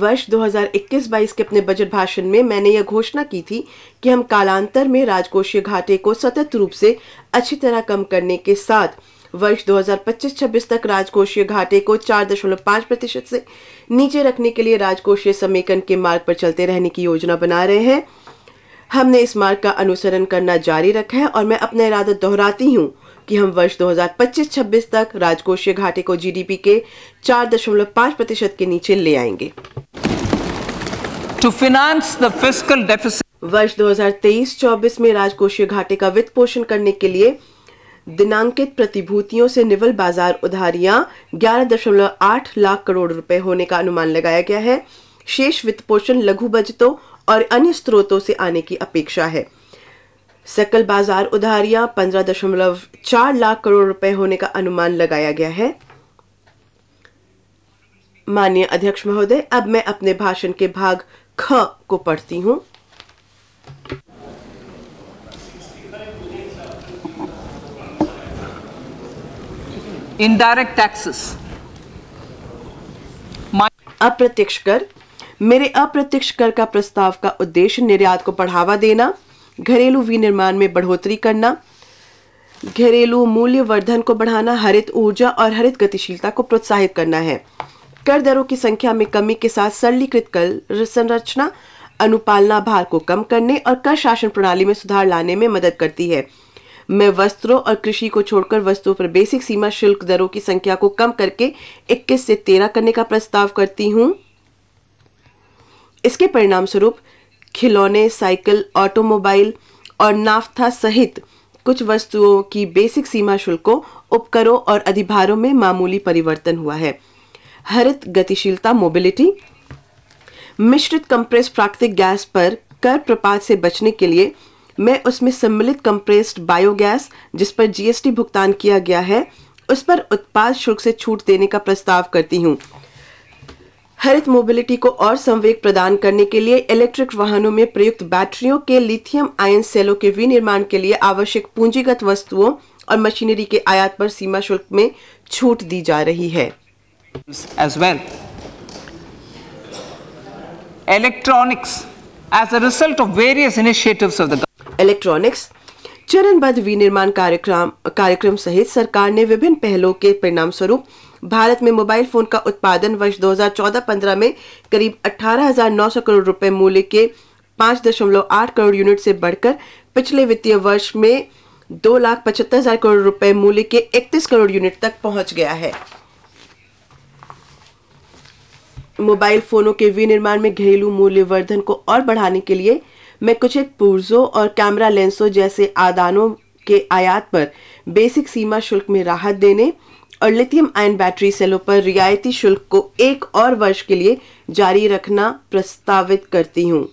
वर्ष 2021-22 के अपने बजट भाषण में मैंने यह घोषणा की थी कि हम कालांतर में राजकोषीय घाटे को सतत रूप से अच्छी तरह कम करने के साथ वर्ष 2025-26 तक राजकोषीय घाटे को 4.5 प्रतिशत से नीचे रखने के लिए राजकोषीय समेकन के मार्ग पर चलते रहने की योजना बना रहे हैं हमने इस मार्ग का अनुसरण करना जारी रखा है और मैं अपना इरादा दोहराती हूँ कि हम वर्ष 2025-26 तक राजकोषीय घाटे को जीडीपी के 4.5 प्रतिशत के नीचे ले आएंगे to finance the fiscal deficit वर्ष 2023-24 में राजकोषीय घाटे का वित्त पोषण करने के लिए दिनांकित प्रतिभूतियों से निवल बाजार उधारियां 11.8 लाख करोड़ रुपए होने का अनुमान लगाया गया है शेष वित्त पोषण लघु बजटों और अन्य स्रोतों से आने की अपेक्षा है सकल बाजार उधारियां पंद्रह दशमलव चार लाख करोड़ रुपए होने का अनुमान लगाया गया है माननीय अध्यक्ष महोदय अब मैं अपने भाषण के भाग ख को पढ़ती हूं इनडायरेक्ट टैक्सेस अप्रत्यक्ष कर मेरे अप्रत्यक्ष कर का प्रस्ताव का उद्देश्य निर्यात को बढ़ावा देना घरेलू विनिर्माण में बढ़ोतरी करना घरेलू मूल्य वर्धन को बढ़ाना हरित ऊर्जा और हरित गतिशीलता को प्रोत्साहित करना है कर दरों की संख्या में कमी के साथ सरलीकृत कर संरचना अनुपालना भार को कम करने और कर शासन प्रणाली में सुधार लाने में मदद करती है मैं वस्त्रों और कृषि को छोड़कर वस्तुओं पर बेसिक सीमा शुल्क दरों की संख्या को कम करके 21 से 13 करने का प्रस्ताव करती हूँ इसके परिणाम स्वरूप खिलौने साइकिल ऑटोमोबाइल और नाफ्था सहित कुछ वस्तुओं की बेसिक सीमा शुल्कों उपकरों और अधिभारों में मामूली परिवर्तन हुआ है हरित गतिशीलता मोबिलिटी मिश्रित कंप्रेस प्राकृतिक गैस पर कर प्रपात से बचने के लिए मैं उसमें सम्मिलित कंप्रेस्ड बायोगैस जिस पर जीएसटी भुगतान किया गया है उस पर उत्पाद शुल्क से छूट देने का प्रस्ताव करती हूँ हरित मोबिलिटी को और संवेग प्रदान करने के लिए इलेक्ट्रिक वाहनों में प्रयुक्त बैटरियों के लिथियम आयन सेलों के विनिर्माण के लिए आवश्यक पूंजीगत वस्तुओं और मशीनरी के आयात पर सीमा शुल्क में छूट दी जा रही है electronics as a result of various initiative electronics चरणबद्ध विनिर्माण कार्यक्रम कार्यक्रम सहित सरकार ने विभिन्न पहलों के परिणाम स्वरूप भारत में मोबाइल फोन का उत्पादन वर्ष 2014-15 में करीब 18,900 करोड़ रुपए मूल्य के 5.8 करोड़ यूनिट से बढ़कर पिछले वित्तीय वर्ष में दो लाख पचहत्तर हजार करोड़ रुपए मूल्य के 31 करोड़ यूनिट तक पहुंच गया है मोबाइल फोनों के विनिर्माण में घरेलू मूल्य वर्धन को और बढ़ाने के लिए मैं कुछ एक पुर्जों और कैमरा लेंसों जैसे आदानों के आयात पर बेसिक सीमा शुल्क में राहत देने और लिथियम आयन बैटरी सेलों पर रियायती शुल्क को एक और वर्ष के लिए जारी रखना प्रस्तावित करती हूँ